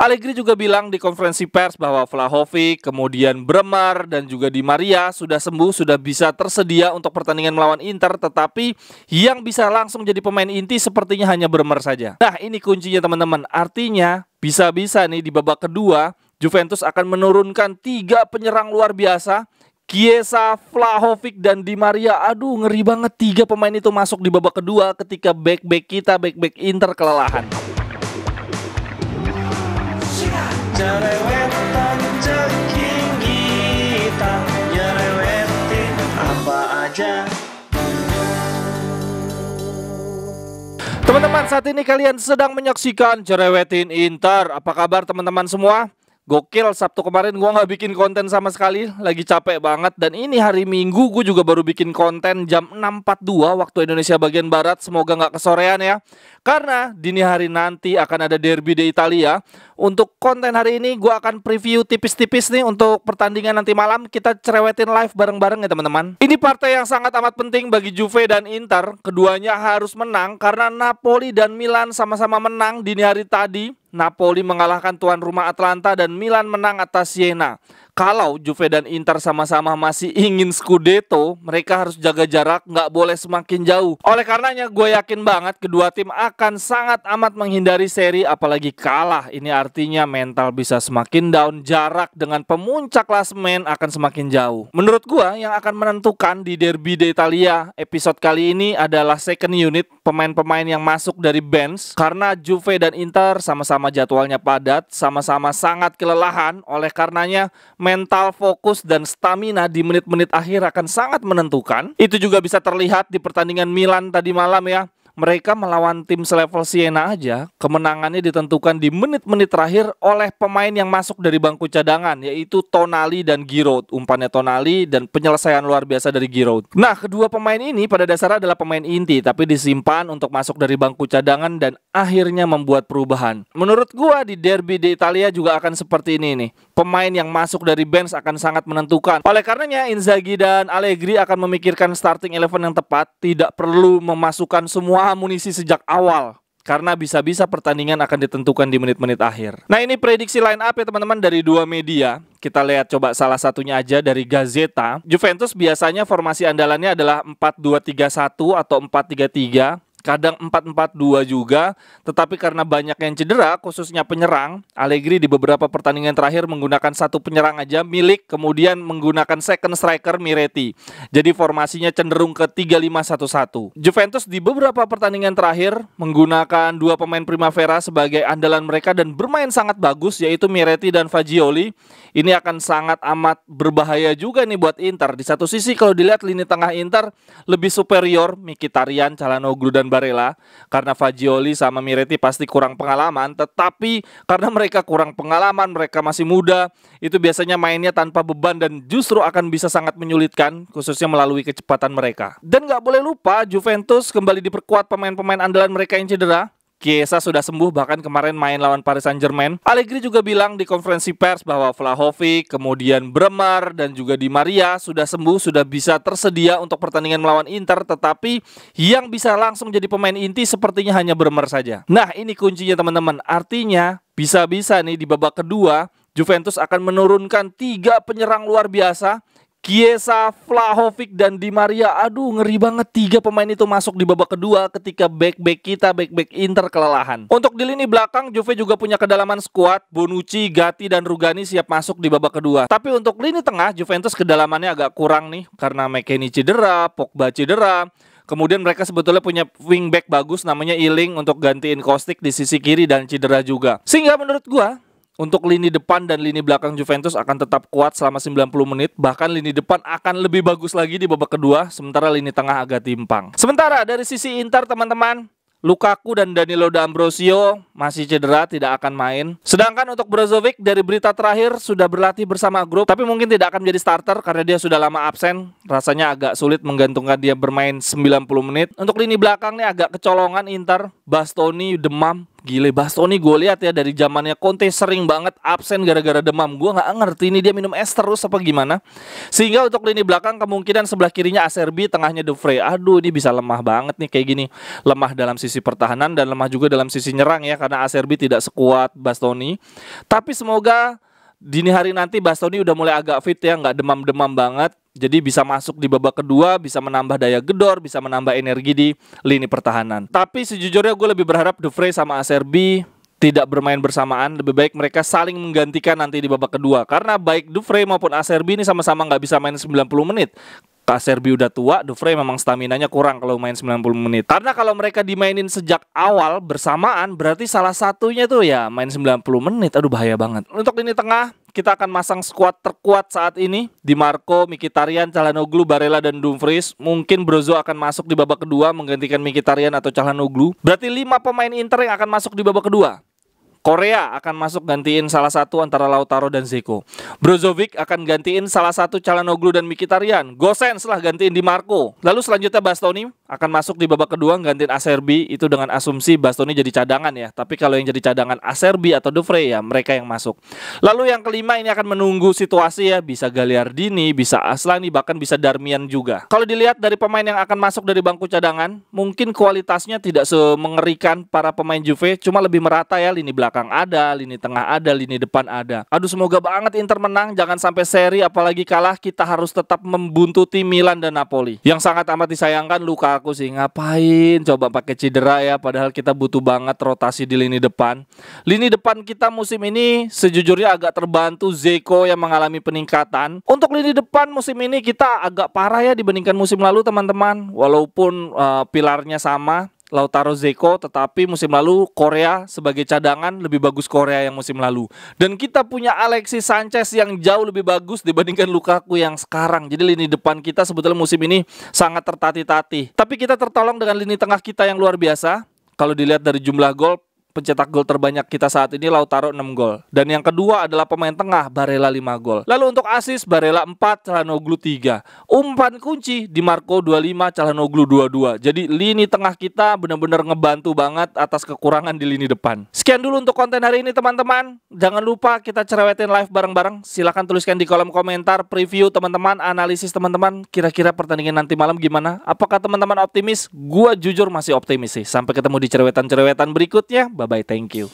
Allegri juga bilang di konferensi pers bahwa Vlahovic, kemudian Bremer dan juga Di Maria sudah sembuh, sudah bisa tersedia untuk pertandingan melawan Inter, tetapi yang bisa langsung jadi pemain inti sepertinya hanya Bremer saja. Nah, ini kuncinya teman-teman. Artinya bisa-bisa nih di babak kedua Juventus akan menurunkan tiga penyerang luar biasa Kiesa, Vlahovic, dan Di Maria. Aduh, ngeri banget tiga pemain itu masuk di babak kedua ketika back-back kita, back-back Inter kelelahan. jerewetan ceking kita nyerewetin apa aja Teman-teman saat ini kalian sedang menyaksikan Cerewetin Inter Apa kabar teman-teman semua? Gokil Sabtu kemarin gue gak bikin konten sama sekali Lagi capek banget Dan ini hari Minggu gue juga baru bikin konten jam 6.42 waktu Indonesia bagian Barat Semoga gak kesorean ya karena dini hari nanti akan ada derby di Italia. Untuk konten hari ini gue akan preview tipis-tipis nih untuk pertandingan nanti malam. Kita cerewetin live bareng-bareng ya teman-teman. Ini partai yang sangat amat penting bagi Juve dan Inter. Keduanya harus menang karena Napoli dan Milan sama-sama menang dini hari tadi. Napoli mengalahkan tuan rumah Atlanta dan Milan menang atas Siena kalau Juve dan Inter sama-sama masih ingin Scudetto, mereka harus jaga jarak, nggak boleh semakin jauh. Oleh karenanya gue yakin banget kedua tim akan sangat amat menghindari seri apalagi kalah. Ini artinya mental bisa semakin down, jarak dengan pemuncak klasemen akan semakin jauh. Menurut gue yang akan menentukan di derby d'Italia Italia episode kali ini adalah second unit pemain-pemain yang masuk dari bench karena Juve dan Inter sama-sama jadwalnya padat, sama-sama sangat kelelahan. Oleh karenanya mental, fokus, dan stamina di menit-menit akhir akan sangat menentukan. Itu juga bisa terlihat di pertandingan Milan tadi malam ya. Mereka melawan tim selevel Siena aja, kemenangannya ditentukan di menit-menit terakhir oleh pemain yang masuk dari bangku cadangan, yaitu Tonali dan Giroud. Umpannya Tonali dan penyelesaian luar biasa dari Giroud. Nah, kedua pemain ini pada dasarnya adalah pemain inti, tapi disimpan untuk masuk dari bangku cadangan dan akhirnya membuat perubahan. Menurut gua di derby di Italia juga akan seperti ini nih pemain yang masuk dari bench akan sangat menentukan. Oleh karenanya Inzaghi dan Allegri akan memikirkan starting eleven yang tepat, tidak perlu memasukkan semua amunisi sejak awal karena bisa-bisa pertandingan akan ditentukan di menit-menit akhir. Nah ini prediksi line up ya teman-teman dari dua media. Kita lihat coba salah satunya aja dari Gazeta. Juventus biasanya formasi andalannya adalah 4-2-3-1 atau 4-3-3 kadang 4-4-2 juga, tetapi karena banyak yang cedera, khususnya penyerang, Allegri di beberapa pertandingan terakhir menggunakan satu penyerang aja, Milik, kemudian menggunakan second striker Miretti. Jadi formasinya cenderung ke 3-5-1-1. Juventus di beberapa pertandingan terakhir menggunakan dua pemain Primavera sebagai andalan mereka dan bermain sangat bagus, yaitu Miretti dan Fagioli. Ini akan sangat amat berbahaya juga nih buat Inter. Di satu sisi kalau dilihat lini tengah Inter lebih superior, Mkhitaryan, Calhanoglu, dan Barella karena Fagioli sama Miretti pasti kurang pengalaman tetapi karena mereka kurang pengalaman mereka masih muda itu biasanya mainnya tanpa beban dan justru akan bisa sangat menyulitkan khususnya melalui kecepatan mereka dan nggak boleh lupa Juventus kembali diperkuat pemain-pemain andalan mereka yang cedera Kiesa sudah sembuh bahkan kemarin main lawan Paris Saint-Germain. Allegri juga bilang di konferensi pers bahwa Vlahovic, kemudian Bremer dan juga Di Maria sudah sembuh, sudah bisa tersedia untuk pertandingan melawan Inter tetapi yang bisa langsung jadi pemain inti sepertinya hanya Bremer saja. Nah, ini kuncinya teman-teman. Artinya bisa-bisa nih di babak kedua Juventus akan menurunkan tiga penyerang luar biasa Kiesa, Flahovic dan Di Maria. Aduh, ngeri banget tiga pemain itu masuk di babak kedua ketika back-back kita, back-back Inter kelelahan. Untuk di lini belakang, Juve juga punya kedalaman skuad. Bonucci, Gatti, dan Rugani siap masuk di babak kedua. Tapi untuk lini tengah, Juventus kedalamannya agak kurang nih karena McKennie cedera, Pogba cedera. Kemudian mereka sebetulnya punya wingback bagus namanya Iling untuk gantiin Kostik di sisi kiri dan cedera juga. Sehingga menurut gua untuk lini depan dan lini belakang Juventus akan tetap kuat selama 90 menit. Bahkan lini depan akan lebih bagus lagi di babak kedua, sementara lini tengah agak timpang. Sementara dari sisi Inter teman-teman, Lukaku dan Danilo D'Ambrosio masih cedera tidak akan main. Sedangkan untuk Brozovic dari berita terakhir sudah berlatih bersama grup tapi mungkin tidak akan menjadi starter karena dia sudah lama absen. Rasanya agak sulit menggantungkan dia bermain 90 menit. Untuk lini belakang nih agak kecolongan Inter, Bastoni demam, Gile Bastoni gue lihat ya dari zamannya Conte sering banget absen gara-gara demam. Gue nggak ngerti ini dia minum es terus apa gimana. Sehingga untuk lini belakang kemungkinan sebelah kirinya Acerbi, tengahnya De Frey. Aduh ini bisa lemah banget nih kayak gini. Lemah dalam sisi pertahanan dan lemah juga dalam sisi nyerang ya karena Acerbi tidak sekuat Bastoni. Tapi semoga dini hari nanti Bastoni udah mulai agak fit ya, nggak demam-demam banget. Jadi bisa masuk di babak kedua, bisa menambah daya gedor, bisa menambah energi di lini pertahanan. Tapi sejujurnya gue lebih berharap Dufrey sama Acerbi tidak bermain bersamaan. Lebih baik mereka saling menggantikan nanti di babak kedua. Karena baik Dufrey maupun Acerbi ini sama-sama nggak bisa main 90 menit. Serbi udah tua, Dufre memang staminanya kurang kalau main 90 menit. Karena kalau mereka dimainin sejak awal bersamaan, berarti salah satunya tuh ya main 90 menit. Aduh bahaya banget. Untuk ini tengah, kita akan masang skuad terkuat saat ini di Marco, Mikitarian, Calhanoglu, Barella dan Dumfries. Mungkin Brozo akan masuk di babak kedua menggantikan Mikitarian atau Calhanoglu. Berarti 5 pemain Inter yang akan masuk di babak kedua. Korea akan masuk gantiin salah satu antara Lautaro dan Zeko. Brozovic akan gantiin salah satu Calhanoglu dan mikitarian. Gosens setelah gantiin Di Marco. Lalu selanjutnya Bastoni akan masuk di babak kedua gantiin Acerbi itu dengan asumsi Bastoni jadi cadangan ya. Tapi kalau yang jadi cadangan Acerbi atau Dufrey ya mereka yang masuk. Lalu yang kelima ini akan menunggu situasi ya. Bisa Gagliardini, bisa Aslani, bahkan bisa Darmian juga. Kalau dilihat dari pemain yang akan masuk dari bangku cadangan, mungkin kualitasnya tidak semengerikan para pemain Juve, cuma lebih merata ya lini belakang belakang ada, lini tengah ada, lini depan ada. Aduh semoga banget Inter menang, jangan sampai seri apalagi kalah kita harus tetap membuntuti Milan dan Napoli. Yang sangat amat disayangkan luka aku sih ngapain coba pakai cedera ya padahal kita butuh banget rotasi di lini depan. Lini depan kita musim ini sejujurnya agak terbantu Zeko yang mengalami peningkatan. Untuk lini depan musim ini kita agak parah ya dibandingkan musim lalu teman-teman walaupun uh, pilarnya sama Lautaro Zeko tetapi musim lalu Korea sebagai cadangan lebih bagus Korea yang musim lalu dan kita punya Alexis Sanchez yang jauh lebih bagus dibandingkan Lukaku yang sekarang jadi lini depan kita sebetulnya musim ini sangat tertatih-tatih tapi kita tertolong dengan lini tengah kita yang luar biasa kalau dilihat dari jumlah gol pencetak gol terbanyak kita saat ini Lautaro 6 gol. Dan yang kedua adalah pemain tengah Barella 5 gol. Lalu untuk asis Barella 4, Calhanoglu 3. Umpan kunci di Marco 25, Calhanoglu 22. Jadi lini tengah kita benar-benar ngebantu banget atas kekurangan di lini depan. Sekian dulu untuk konten hari ini teman-teman. Jangan lupa kita cerewetin live bareng-bareng. Silahkan tuliskan di kolom komentar preview teman-teman, analisis teman-teman. Kira-kira pertandingan nanti malam gimana? Apakah teman-teman optimis? Gua jujur masih optimis sih. Sampai ketemu di cerewetan-cerewetan berikutnya. Bye bye, thank you.